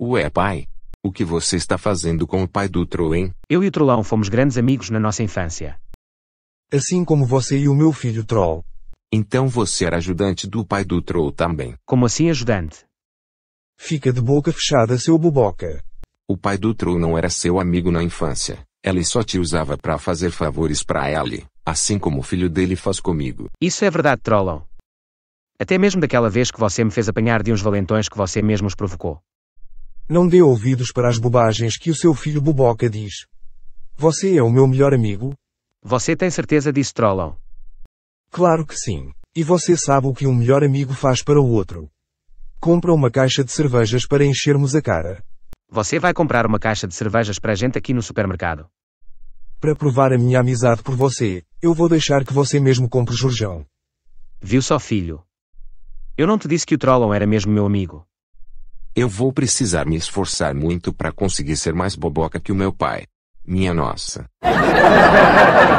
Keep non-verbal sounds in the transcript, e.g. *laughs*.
Ué pai, o que você está fazendo com o pai do Troen? Eu e o Trollão fomos grandes amigos na nossa infância. Assim como você e o meu filho Troll. Então você era ajudante do pai do Troll também. Como assim ajudante? Fica de boca fechada seu boboca. O pai do Troll não era seu amigo na infância. Ele só te usava para fazer favores para ele, assim como o filho dele faz comigo. Isso é verdade, Trollão. Até mesmo daquela vez que você me fez apanhar de uns valentões que você mesmo os provocou. Não dê ouvidos para as bobagens que o seu filho boboca diz. Você é o meu melhor amigo? Você tem certeza disso, Trollon? Claro que sim. E você sabe o que um melhor amigo faz para o outro. Compra uma caixa de cervejas para enchermos a cara. Você vai comprar uma caixa de cervejas para a gente aqui no supermercado. Para provar a minha amizade por você, eu vou deixar que você mesmo compre Jorjão. Viu só, filho? Eu não te disse que o Trollon era mesmo meu amigo. Eu vou precisar me esforçar muito para conseguir ser mais boboca que o meu pai. Minha nossa. *laughs*